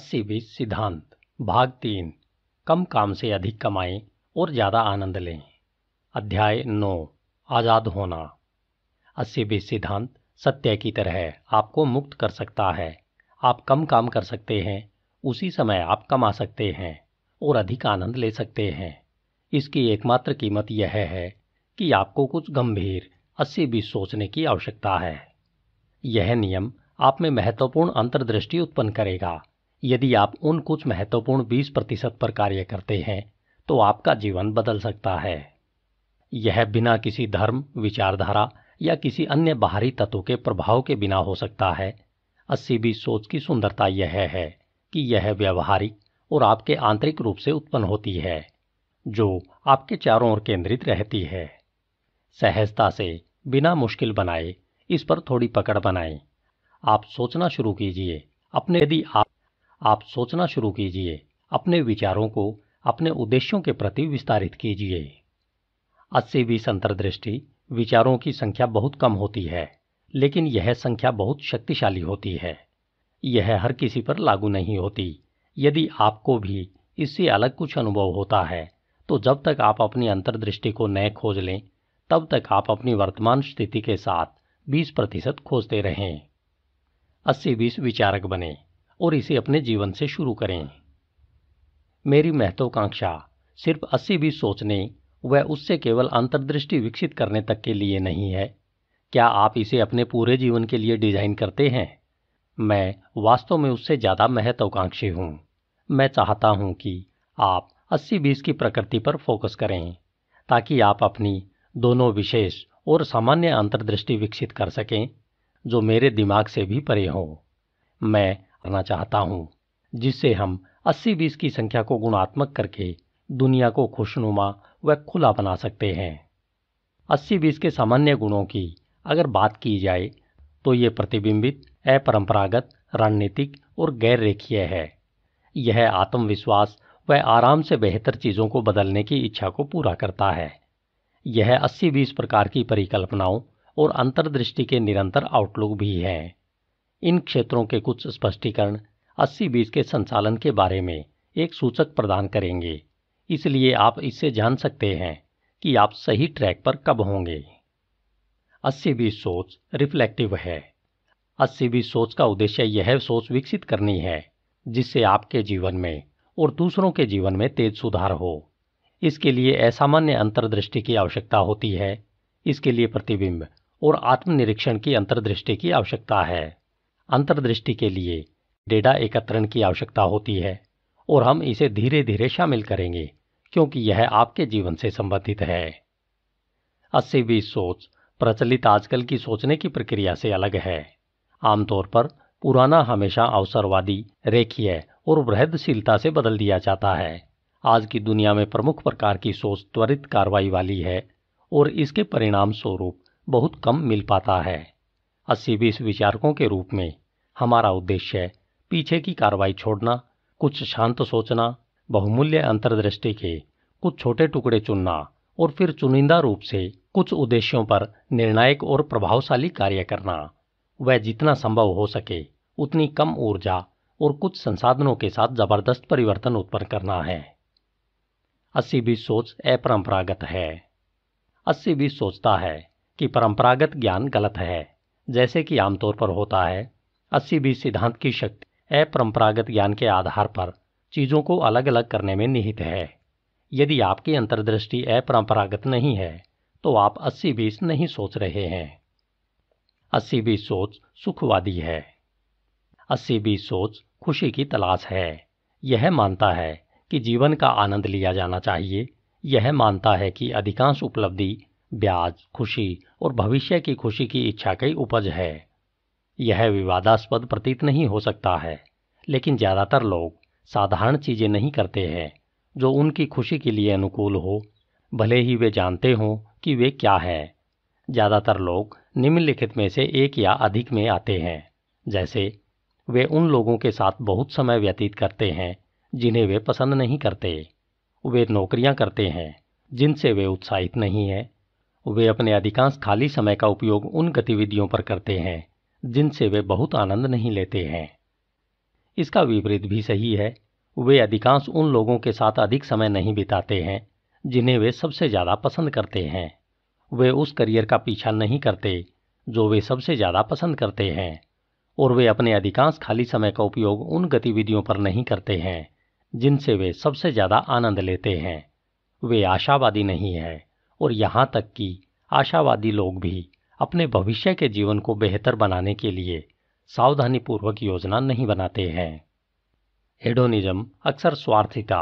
अस्सी बीस सिद्धांत भाग तीन कम काम से अधिक कमाएं और ज़्यादा आनंद लें अध्याय नौ आज़ाद होना अस्सी बीस सिद्धांत सत्य की तरह आपको मुक्त कर सकता है आप कम काम कर सकते हैं उसी समय आप कमा सकते हैं और अधिक आनंद ले सकते हैं इसकी एकमात्र कीमत यह है कि आपको कुछ गंभीर अस्सी बीस सोचने की आवश्यकता है यह नियम आप में महत्वपूर्ण अंतर्दृष्टि उत्पन्न करेगा यदि आप उन कुछ महत्वपूर्ण 20 प्रतिशत पर कार्य करते हैं तो आपका जीवन बदल सकता है यह बिना किसी धर्म विचारधारा या किसी अन्य बाहरी तत्व के प्रभाव के बिना हो सकता है अस्सी बीस सोच की सुंदरता यह है कि यह व्यवहारिक और आपके आंतरिक रूप से उत्पन्न होती है जो आपके चारों ओर केंद्रित रहती है सहजता से बिना मुश्किल बनाए इस पर थोड़ी पकड़ बनाए आप सोचना शुरू कीजिए अपने यदि आप आप सोचना शुरू कीजिए अपने विचारों को अपने उद्देश्यों के प्रति विस्तारित कीजिए अस्सी बीस अंतर्दृष्टि विचारों की संख्या बहुत कम होती है लेकिन यह संख्या बहुत शक्तिशाली होती है यह हर किसी पर लागू नहीं होती यदि आपको भी इससे अलग कुछ अनुभव होता है तो जब तक आप अपनी अंतर्दृष्टि को नए खोज लें तब तक आप अपनी वर्तमान स्थिति के साथ 20 प्रतिशत खोजते रहें अस्सी बीस विचारक बने और इसे अपने जीवन से शुरू करें मेरी महत्वाकांक्षा सिर्फ अस्सी भी सोचने वह उससे केवल अंतर्दृष्टि विकसित करने तक के लिए नहीं है क्या आप इसे अपने पूरे जीवन के लिए डिजाइन करते हैं मैं वास्तव में उससे ज़्यादा महत्वाकांक्षी हूँ मैं चाहता हूँ कि आप अस्सी बीस की प्रकृति पर फोकस करें ताकि आप अपनी दोनों विशेष और सामान्य अंतर्दृष्टि विकसित कर सकें जो मेरे दिमाग से भी परे हो मैं करना चाहता हूँ जिससे हम अस्सी बीस की संख्या को गुणात्मक करके दुनिया को खुशनुमा व खुला बना सकते हैं अस्सी बीस के सामान्य गुणों की अगर बात की जाए तो ये प्रतिबिंबित अपरंपरागत रणनीतिक और गैर रेखीय है यह आत्मविश्वास व आराम से बेहतर चीज़ों को बदलने की इच्छा को पूरा करता है यह अस्सी बीस प्रकार की परिकल्पनाओं और अंतर्दृष्टि के निरंतर आउटलुक भी हैं इन क्षेत्रों के कुछ स्पष्टीकरण अस्सी बीस के संचालन के बारे में एक सूचक प्रदान करेंगे इसलिए आप इससे जान सकते हैं कि आप सही ट्रैक पर कब होंगे अस्सी बीस सोच रिफ्लेक्टिव है अस्सी बीस सोच का उद्देश्य यह सोच विकसित करनी है जिससे आपके जीवन में और दूसरों के जीवन में तेज सुधार हो इसके लिए असामान्य अंतर्दृष्टि की आवश्यकता होती है इसके लिए प्रतिबिंब और आत्मनिरीक्षण की अंतर्दृष्टि की आवश्यकता है अंतर्दृष्टि के लिए डेटा एकत्रण की आवश्यकता होती है और हम इसे धीरे धीरे शामिल करेंगे क्योंकि यह आपके जीवन से संबंधित है अस्सी बीस सोच प्रचलित आजकल की सोचने की प्रक्रिया से अलग है आमतौर पर पुराना हमेशा अवसरवादी रेखीय और वृहदशीलता से बदल दिया जाता है आज की दुनिया में प्रमुख प्रकार की सोच त्वरित कार्रवाई वाली है और इसके परिणाम स्वरूप बहुत कम मिल पाता है अस्सी बीस विचारकों के रूप में हमारा उद्देश्य पीछे की कार्रवाई छोड़ना कुछ शांत सोचना बहुमूल्य अंतर्दृष्टि के कुछ छोटे टुकड़े चुनना और फिर चुनिंदा रूप से कुछ उद्देश्यों पर निर्णायक और प्रभावशाली कार्य करना वह जितना संभव हो सके उतनी कम ऊर्जा और कुछ संसाधनों के साथ जबरदस्त परिवर्तन उत्पन्न करना है अस्सी बीस सोच अपरंपरागत है अस्सी बीस सोचता है कि परंपरागत ज्ञान गलत है जैसे कि आमतौर पर होता है अस्सी बीस सिद्धांत की शक्ति अपरंपरागत ज्ञान के आधार पर चीज़ों को अलग अलग करने में निहित है यदि आपकी अंतर्दृष्टि अपरंपरागत नहीं है तो आप अस्सी बीस नहीं सोच रहे हैं अस्सी बीस सोच सुखवादी है अस्सी बीस सोच खुशी की तलाश है यह मानता है कि जीवन का आनंद लिया जाना चाहिए यह मानता है कि अधिकांश उपलब्धि ब्याज खुशी और भविष्य की खुशी की इच्छा की उपज है यह विवादास्पद प्रतीत नहीं हो सकता है लेकिन ज़्यादातर लोग साधारण चीज़ें नहीं करते हैं जो उनकी खुशी के लिए अनुकूल हो भले ही वे जानते हों कि वे क्या हैं ज़्यादातर लोग निम्नलिखित में से एक या अधिक में आते हैं जैसे वे उन लोगों के साथ बहुत समय व्यतीत करते हैं जिन्हें वे पसंद नहीं करते वे नौकरियां करते हैं जिनसे वे उत्साहित नहीं हैं वे अपने अधिकांश खाली समय का उपयोग उन गतिविधियों पर करते हैं जिनसे वे बहुत आनंद नहीं लेते हैं इसका विपरीत भी सही है वे अधिकांश उन लोगों के साथ अधिक समय नहीं बिताते हैं जिन्हें वे सबसे ज़्यादा पसंद करते हैं वे उस करियर का पीछा नहीं करते जो वे सबसे ज़्यादा पसंद करते हैं और वे अपने अधिकांश खाली समय का उपयोग उन गतिविधियों पर नहीं करते हैं जिनसे वे सबसे ज़्यादा आनंद लेते हैं वे आशावादी नहीं हैं और यहाँ तक कि आशावादी लोग भी अपने भविष्य के जीवन को बेहतर बनाने के लिए सावधानीपूर्वक योजना नहीं बनाते हैं हेडोनिज्म अक्सर स्वार्थिता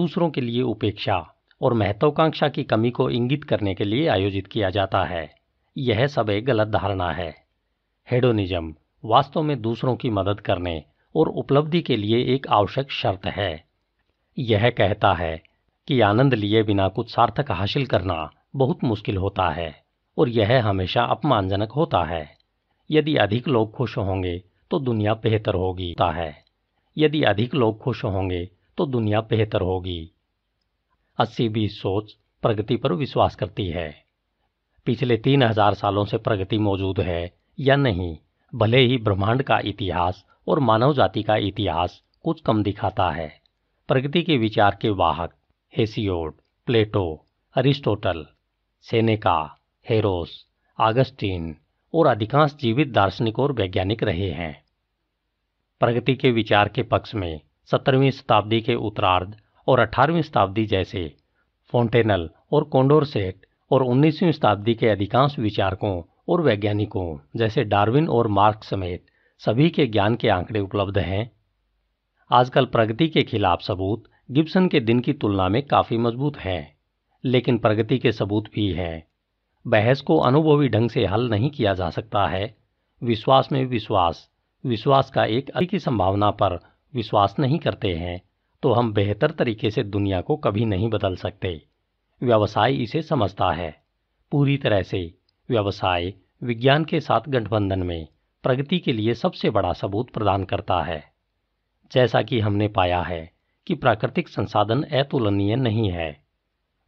दूसरों के लिए उपेक्षा और महत्वाकांक्षा की कमी को इंगित करने के लिए आयोजित किया जाता है यह सब एक गलत धारणा है हेडोनिज्म वास्तव में दूसरों की मदद करने और उपलब्धि के लिए एक आवश्यक शर्त है यह कहता है कि आनंद लिए बिना कुछ सार्थक हासिल करना बहुत मुश्किल होता है और यह हमेशा अपमानजनक होता है यदि अधिक लोग खुश होंगे तो दुनिया बेहतर होगी है यदि अधिक लोग खुश होंगे तो दुनिया बेहतर होगी अस्सी बीस सोच प्रगति पर विश्वास करती है पिछले तीन हजार सालों से प्रगति मौजूद है या नहीं भले ही ब्रह्मांड का इतिहास और मानव जाति का इतिहास कुछ कम दिखाता है प्रगति के विचार के वाहक हेसियोड प्लेटो अरिस्टोटल सेनेका हेरोस आगस्टीन और अधिकांश जीवित दार्शनिक और वैज्ञानिक रहे हैं प्रगति के विचार के पक्ष में सत्रहवीं शताब्दी के उत्तरार्ध और अठारहवीं शताब्दी जैसे फोंटेनल और कोंडोरसेट और उन्नीसवीं शताब्दी के अधिकांश विचारकों और वैज्ञानिकों जैसे डार्विन और मार्क समेत सभी के ज्ञान के आंकड़े उपलब्ध हैं आजकल प्रगति के खिलाफ सबूत गिब्सन के दिन की तुलना में काफ़ी मजबूत हैं लेकिन प्रगति के सबूत भी हैं बहस को अनुभवी ढंग से हल नहीं किया जा सकता है विश्वास में विश्वास विश्वास का एक अलग की संभावना पर विश्वास नहीं करते हैं तो हम बेहतर तरीके से दुनिया को कभी नहीं बदल सकते व्यवसाय इसे समझता है पूरी तरह से व्यवसाय विज्ञान के साथ गठबंधन में प्रगति के लिए सबसे बड़ा सबूत प्रदान करता है जैसा कि हमने पाया है कि प्राकृतिक संसाधन अतुलनीय नहीं है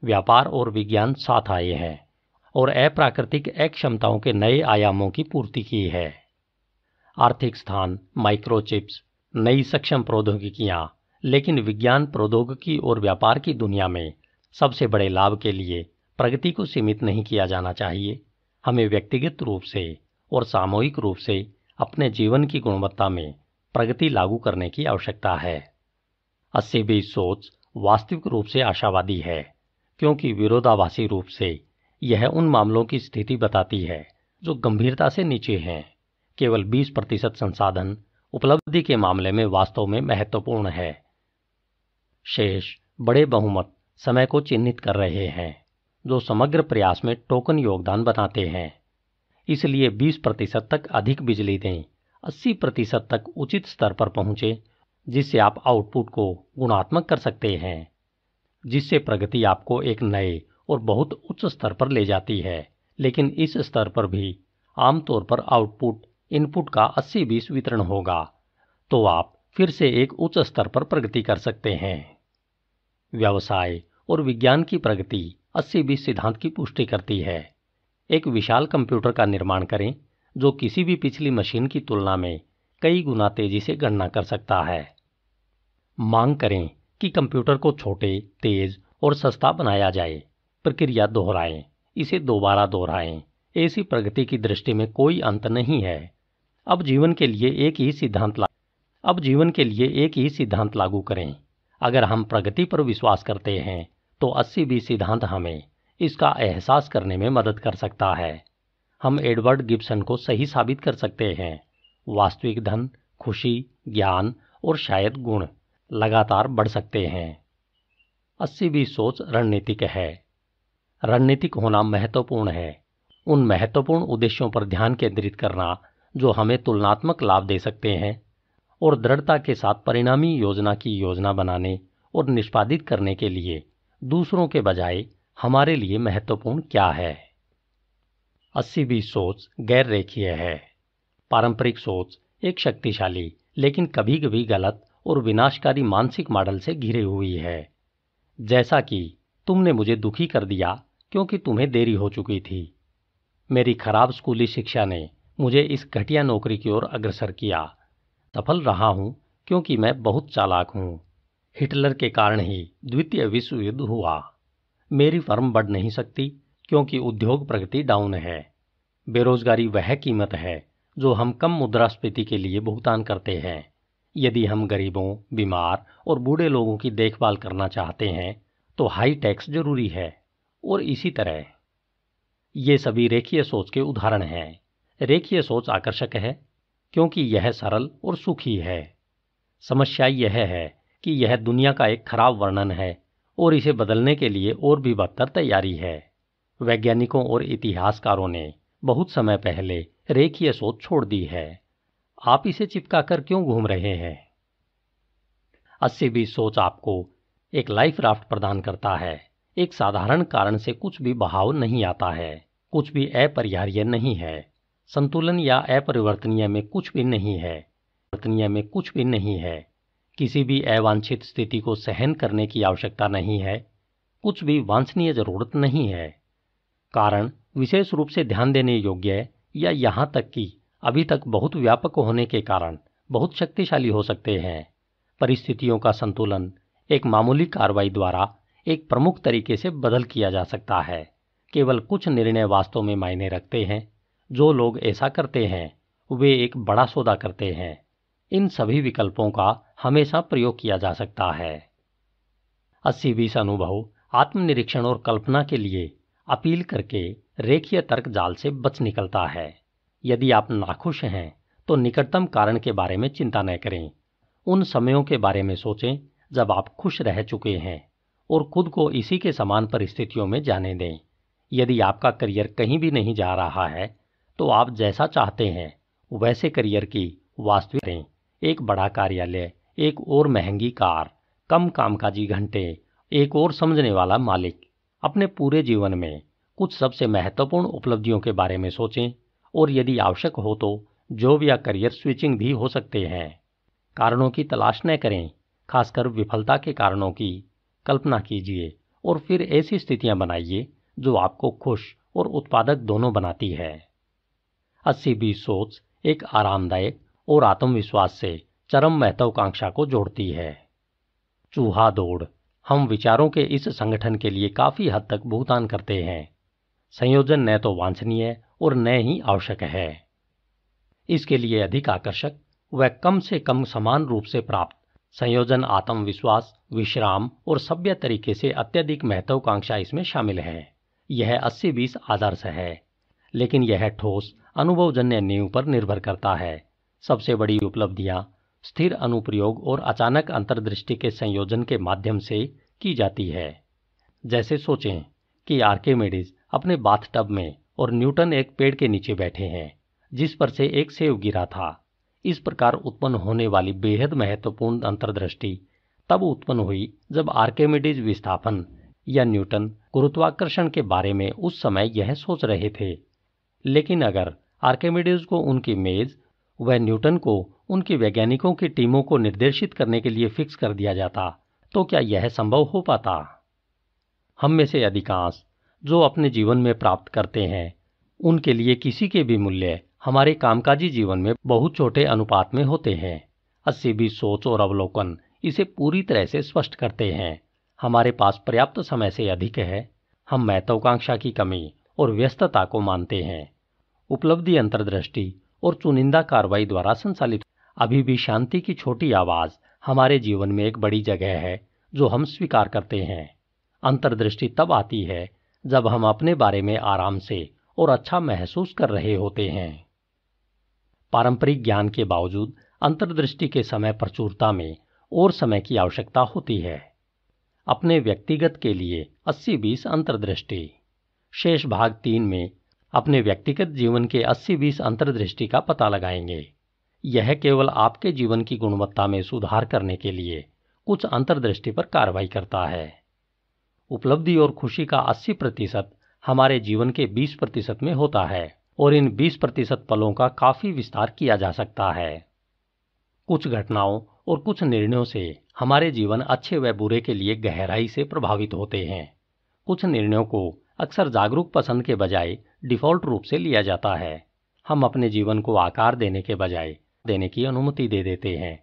व्यापार और विज्ञान साथ आए हैं और अप्राकृतिक अक्षमताओं के नए आयामों की पूर्ति की है आर्थिक स्थान माइक्रोचिप्स नई सक्षम प्रौद्योगिकियां लेकिन विज्ञान प्रौद्योगिकी और व्यापार की दुनिया में सबसे बड़े लाभ के लिए प्रगति को सीमित नहीं किया जाना चाहिए हमें व्यक्तिगत रूप से और सामूहिक रूप से अपने जीवन की गुणवत्ता में प्रगति लागू करने की आवश्यकता है अस्सीबी सोच वास्तविक रूप से आशावादी है क्योंकि विरोधाभासी रूप से यह उन मामलों की स्थिति बताती है जो गंभीरता से नीचे हैं केवल 20 प्रतिशत संसाधन उपलब्धि के मामले में वास्तव में महत्वपूर्ण है शेष बड़े बहुमत समय को चिन्हित कर रहे हैं जो समग्र प्रयास में टोकन योगदान बनाते हैं इसलिए 20 प्रतिशत तक अधिक बिजली दें 80 प्रतिशत तक उचित स्तर पर पहुंचे जिससे आप आउटपुट को गुणात्मक कर सकते हैं जिससे प्रगति आपको एक नए और बहुत उच्च स्तर पर ले जाती है लेकिन इस स्तर पर भी आमतौर पर आउटपुट इनपुट का 80 बीस वितरण होगा तो आप फिर से एक उच्च स्तर पर प्रगति कर सकते हैं व्यवसाय और विज्ञान की प्रगति 80 बीस सिद्धांत की पुष्टि करती है एक विशाल कंप्यूटर का निर्माण करें जो किसी भी पिछली मशीन की तुलना में कई गुना तेजी से गणना कर सकता है मांग करें कि कंप्यूटर को छोटे तेज और सस्ता बनाया जाए प्रक्रिया दोहराएं इसे दोबारा दोहराएं ऐसी प्रगति की दृष्टि में कोई अंत नहीं है अब जीवन के लिए एक ही सिद्धांत अब जीवन के लिए एक ही सिद्धांत लागू करें अगर हम प्रगति पर विश्वास करते हैं तो अस्सी भी सिद्धांत हमें इसका एहसास करने में मदद कर सकता है हम एडवर्ड गिब्सन को सही साबित कर सकते हैं वास्तविक धन खुशी ज्ञान और शायद गुण लगातार बढ़ सकते हैं भी सोच रणनीतिक है रणनीतिक होना महत्वपूर्ण है उन महत्वपूर्ण उद्देश्यों पर ध्यान केंद्रित करना जो हमें तुलनात्मक लाभ दे सकते हैं और दृढ़ता के साथ परिणामी योजना की योजना बनाने और निष्पादित करने के लिए दूसरों के बजाय हमारे लिए महत्वपूर्ण क्या है अस्सी भी सोच गैर रेखीय है पारंपरिक सोच एक शक्तिशाली लेकिन कभी कभी गलत और विनाशकारी मानसिक मॉडल से घिरी हुई है जैसा कि तुमने मुझे दुखी कर दिया क्योंकि तुम्हें देरी हो चुकी थी मेरी खराब स्कूली शिक्षा ने मुझे इस घटिया नौकरी की ओर अग्रसर किया सफल रहा हूं क्योंकि मैं बहुत चालाक हूं हिटलर के कारण ही द्वितीय विश्व युद्ध हुआ मेरी फर्म बढ़ नहीं सकती क्योंकि उद्योग प्रगति डाउन है बेरोजगारी वह कीमत है जो हम कम मुद्रास्फीति के लिए भुगतान करते हैं यदि हम गरीबों बीमार और बूढ़े लोगों की देखभाल करना चाहते हैं तो हाई टैक्स जरूरी है और इसी तरह ये सभी रेखीय सोच के उदाहरण हैं रेखीय सोच आकर्षक है क्योंकि यह सरल और सुखी है समस्या यह है कि यह दुनिया का एक खराब वर्णन है और इसे बदलने के लिए और भी बदतर तैयारी है वैज्ञानिकों और इतिहासकारों ने बहुत समय पहले रेखीय सोच छोड़ दी है आप इसे चिपका कर क्यों घूम रहे हैं अस्सी बीस सोच आपको एक लाइफ राफ्ट प्रदान करता है एक साधारण कारण से कुछ भी बहाव नहीं आता है कुछ भी अपरिहार्य नहीं है संतुलन या अपरिवर्तनीय में कुछ भी नहीं है वर्तनीय में कुछ भी नहीं है किसी भी अवांछित स्थिति को सहन करने की आवश्यकता नहीं है कुछ भी वांछनीय जरूरत नहीं है कारण विशेष रूप से ध्यान देने योग्य या यहां तक कि अभी तक बहुत व्यापक होने के कारण बहुत शक्तिशाली हो सकते हैं परिस्थितियों का संतुलन एक मामूली कार्रवाई द्वारा एक प्रमुख तरीके से बदल किया जा सकता है केवल कुछ निर्णय वास्तव में मायने रखते हैं जो लोग ऐसा करते हैं वे एक बड़ा सौदा करते हैं इन सभी विकल्पों का हमेशा प्रयोग किया जा सकता है अस्सी बीस अनुभव आत्मनिरीक्षण और कल्पना के लिए अपील करके रेखीय तर्क जाल से बच निकलता है यदि आप नाखुश हैं तो निकटतम कारण के बारे में चिंता न करें उन समयों के बारे में सोचें जब आप खुश रह चुके हैं और खुद को इसी के समान परिस्थितियों में जाने दें यदि आपका करियर कहीं भी नहीं जा रहा है तो आप जैसा चाहते हैं वैसे करियर की वास्तविक एक बड़ा कार्यालय एक और महंगी कार कम कामकाजी घंटे एक और समझने वाला मालिक अपने पूरे जीवन में कुछ सबसे महत्वपूर्ण उपलब्धियों के बारे में सोचें और यदि आवश्यक हो तो जॉब या करियर स्विचिंग भी हो सकते हैं कारणों की तलाश न करें खासकर विफलता के कारणों की कल्पना कीजिए और फिर ऐसी स्थितियां बनाइए जो आपको खुश और उत्पादक दोनों बनाती है अस्सी बीस सोच एक आरामदायक और आत्मविश्वास से चरम महत्वाकांक्षा को जोड़ती है चूहा दौड़ हम विचारों के इस संगठन के लिए काफी हद तक भुगतान करते हैं संयोजन न तो वांछनीय और न ही आवश्यक है इसके लिए अधिक आकर्षक व कम से कम समान रूप से प्राप्त संयोजन आत्मविश्वास विश्राम और सभ्य तरीके से अत्यधिक महत्वाकांक्षा इसमें शामिल है यह अस्सी बीस आदर्श है लेकिन यह ठोस अनुभवजन्य नींव पर निर्भर करता है सबसे बड़ी उपलब्धियां स्थिर अनुप्रयोग और अचानक अंतर्दृष्टि के संयोजन के माध्यम से की जाती है जैसे सोचें कि आर्केमेडिस अपने बाथटब में और न्यूटन एक पेड़ के नीचे बैठे हैं जिस पर से एक सेव गिरा था इस प्रकार उत्पन्न होने वाली बेहद महत्वपूर्ण अंतर्दृष्टि तब उत्पन्न हुई जब आर्केमिडीज विस्थापन या न्यूटन गुरुत्वाकर्षण के बारे में उस समय यह सोच रहे थे लेकिन अगर आर्केमिडीज को उनकी मेज व न्यूटन को उनके वैज्ञानिकों की टीमों को निर्देशित करने के लिए फिक्स कर दिया जाता तो क्या यह संभव हो पाता हम में से अधिकांश जो अपने जीवन में प्राप्त करते हैं उनके लिए किसी के भी मूल्य हमारे कामकाजी जीवन में बहुत छोटे अनुपात में होते हैं अस्सी भी सोच और अवलोकन इसे पूरी तरह से स्पष्ट करते हैं हमारे पास पर्याप्त समय से अधिक है हम महत्वाकांक्षा की कमी और व्यस्तता को मानते हैं उपलब्धि अंतर्दृष्टि और चुनिंदा कार्रवाई द्वारा संचालित अभी भी शांति की छोटी आवाज हमारे जीवन में एक बड़ी जगह है जो हम स्वीकार करते हैं अंतर्दृष्टि तब आती है जब हम अपने बारे में आराम से और अच्छा महसूस कर रहे होते हैं पारंपरिक ज्ञान के बावजूद अंतर्दृष्टि के समय प्रचुरता में और समय की आवश्यकता होती है अपने व्यक्तिगत के लिए 80 बीस अंतर्दृष्टि शेष भाग तीन में अपने व्यक्तिगत जीवन के 80 बीस अंतर्दृष्टि का पता लगाएंगे यह केवल आपके जीवन की गुणवत्ता में सुधार करने के लिए कुछ अंतर्दृष्टि पर कार्रवाई करता है उपलब्धि और खुशी का 80 प्रतिशत हमारे जीवन के 20 प्रतिशत में होता है और इन 20 प्रतिशत पलों का काफी विस्तार किया जा सकता है कुछ घटनाओं और कुछ निर्णयों से हमारे जीवन अच्छे व बुरे के लिए गहराई से प्रभावित होते हैं कुछ निर्णयों को अक्सर जागरूक पसंद के बजाय डिफॉल्ट रूप से लिया जाता है हम अपने जीवन को आकार देने के बजाय देने की अनुमति दे देते हैं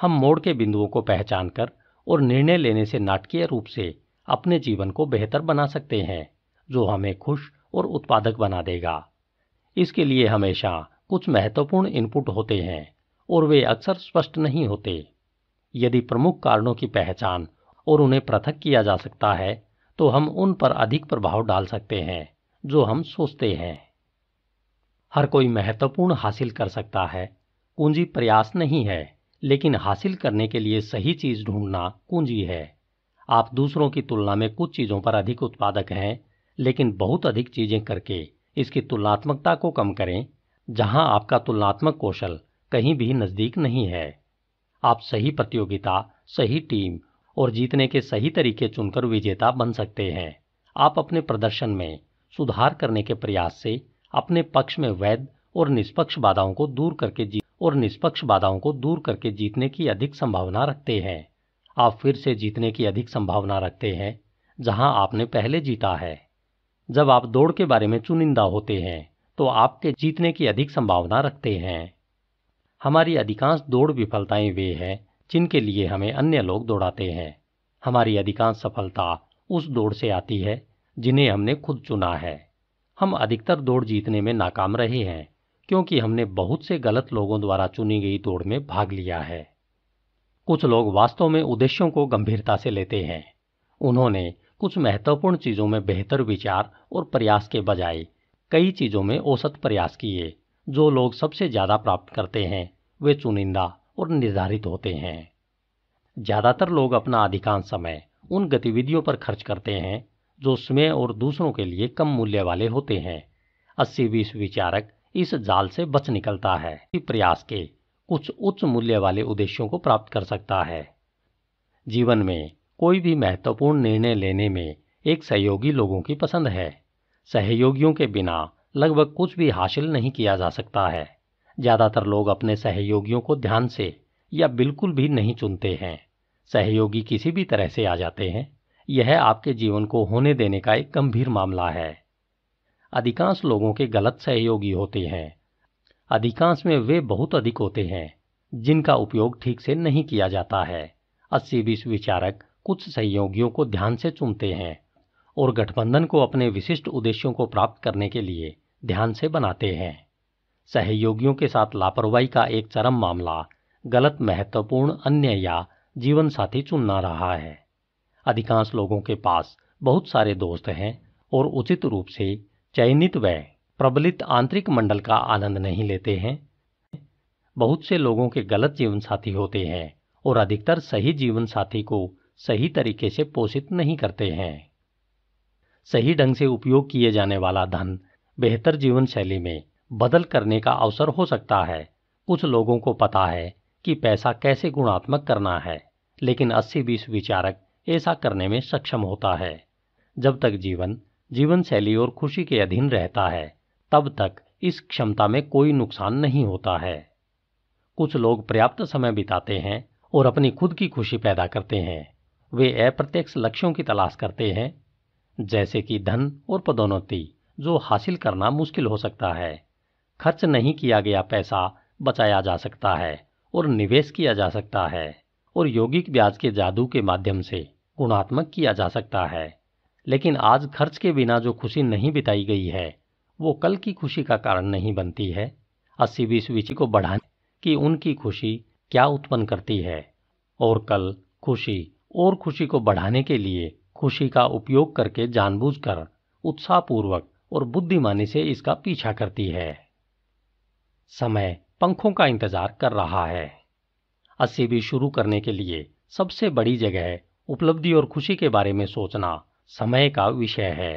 हम मोड़ के बिंदुओं को पहचान कर और निर्णय लेने से नाटकीय रूप से अपने जीवन को बेहतर बना सकते हैं जो हमें खुश और उत्पादक बना देगा इसके लिए हमेशा कुछ महत्वपूर्ण इनपुट होते हैं और वे अक्सर स्पष्ट नहीं होते यदि प्रमुख कारणों की पहचान और उन्हें पृथक किया जा सकता है तो हम उन पर अधिक प्रभाव डाल सकते हैं जो हम सोचते हैं हर कोई महत्वपूर्ण हासिल कर सकता है कुंजी प्रयास नहीं है लेकिन हासिल करने के लिए सही चीज ढूंढना कुंजी है आप दूसरों की तुलना में कुछ चीज़ों पर अधिक उत्पादक हैं लेकिन बहुत अधिक चीज़ें करके इसकी तुलनात्मकता को कम करें जहां आपका तुलनात्मक कौशल कहीं भी नज़दीक नहीं है आप सही प्रतियोगिता सही टीम और जीतने के सही तरीके चुनकर विजेता बन सकते हैं आप अपने प्रदर्शन में सुधार करने के प्रयास से अपने पक्ष में वैध और निष्पक्ष बाधाओं को दूर करके जीत और निष्पक्ष बाधाओं को दूर करके जीतने की अधिक संभावना रखते हैं आप फिर से जीतने की अधिक संभावना रखते हैं जहां आपने पहले जीता है जब आप दौड़ के बारे में चुनिंदा होते हैं तो आपके जीतने की अधिक संभावना रखते हैं हमारी अधिकांश दौड़ विफलताएं वे हैं जिनके लिए हमें अन्य लोग दौड़ाते हैं हमारी अधिकांश सफलता उस दौड़ से आती है जिन्हें हमने खुद चुना है हम अधिकतर दौड़ जीतने में नाकाम रहे हैं क्योंकि हमने बहुत से गलत लोगों द्वारा चुनी गई दौड़ में भाग लिया है कुछ लोग वास्तव में उद्देश्यों को गंभीरता से लेते हैं उन्होंने कुछ महत्वपूर्ण चीज़ों में बेहतर विचार और प्रयास के बजाय कई चीज़ों में औसत प्रयास किए जो लोग सबसे ज़्यादा प्राप्त करते हैं वे चुनिंदा और निर्धारित होते हैं ज़्यादातर लोग अपना अधिकांश समय उन गतिविधियों पर खर्च करते हैं जो स्वयं और दूसरों के लिए कम मूल्य वाले होते हैं अस्सी बीस विचारक इस जाल से बच निकलता है प्रयास के कुछ उच्च मूल्य वाले उद्देश्यों को प्राप्त कर सकता है जीवन में कोई भी महत्वपूर्ण निर्णय लेने में एक सहयोगी लोगों की पसंद है सहयोगियों के बिना लगभग कुछ भी हासिल नहीं किया जा सकता है ज़्यादातर लोग अपने सहयोगियों को ध्यान से या बिल्कुल भी नहीं चुनते हैं सहयोगी किसी भी तरह से आ जाते हैं यह आपके जीवन को होने देने का एक गंभीर मामला है अधिकांश लोगों के गलत सहयोगी होते हैं अधिकांश में वे बहुत अधिक होते हैं जिनका उपयोग ठीक से नहीं किया जाता है अस्सी बीस विचारक कुछ सहयोगियों को ध्यान से चुनते हैं और गठबंधन को अपने विशिष्ट उद्देश्यों को प्राप्त करने के लिए ध्यान से बनाते हैं सहयोगियों के साथ लापरवाही का एक चरम मामला गलत महत्वपूर्ण अन्य या जीवन साथी चुनना रहा है अधिकांश लोगों के पास बहुत सारे दोस्त हैं और उचित रूप से चयनित व प्रबलित आंतरिक मंडल का आनंद नहीं लेते हैं बहुत से लोगों के गलत जीवन साथी होते हैं और अधिकतर सही जीवन साथी को सही तरीके से पोषित नहीं करते हैं सही ढंग से उपयोग किए जाने वाला धन बेहतर जीवन शैली में बदल करने का अवसर हो सकता है कुछ लोगों को पता है कि पैसा कैसे गुणात्मक करना है लेकिन अस्सी बीस विचारक ऐसा करने में सक्षम होता है जब तक जीवन जीवन शैली और खुशी के अधीन रहता है तब तक इस क्षमता में कोई नुकसान नहीं होता है कुछ लोग पर्याप्त समय बिताते हैं और अपनी खुद की खुशी पैदा करते हैं वे अप्रत्यक्ष लक्ष्यों की तलाश करते हैं जैसे कि धन और पदोन्नति जो हासिल करना मुश्किल हो सकता है खर्च नहीं किया गया पैसा बचाया जा सकता है और निवेश किया जा सकता है और यौगिक ब्याज के जादू के माध्यम से गुणात्मक किया जा सकता है लेकिन आज खर्च के बिना जो खुशी नहीं बिताई गई है वो कल की खुशी का कारण नहीं बनती है अस्सी बीस बीसी को बढ़ाने की उनकी खुशी क्या उत्पन्न करती है और कल खुशी और खुशी को बढ़ाने के लिए खुशी का उपयोग करके जानबूझकर उत्साहपूर्वक और बुद्धिमानी से इसका पीछा करती है समय पंखों का इंतजार कर रहा है अस्सी भी शुरू करने के लिए सबसे बड़ी जगह उपलब्धि और खुशी के बारे में सोचना समय का विषय है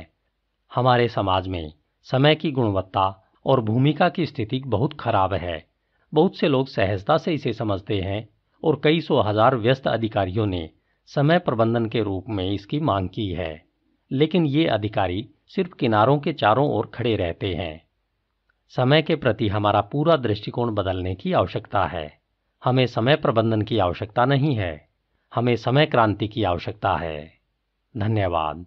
हमारे समाज में समय की गुणवत्ता और भूमिका की स्थिति बहुत खराब है बहुत से लोग सहजता से इसे समझते हैं और कई सौ हजार व्यस्त अधिकारियों ने समय प्रबंधन के रूप में इसकी मांग की है लेकिन ये अधिकारी सिर्फ किनारों के चारों ओर खड़े रहते हैं समय के प्रति हमारा पूरा दृष्टिकोण बदलने की आवश्यकता है हमें समय प्रबंधन की आवश्यकता नहीं है हमें समय क्रांति की आवश्यकता है धन्यवाद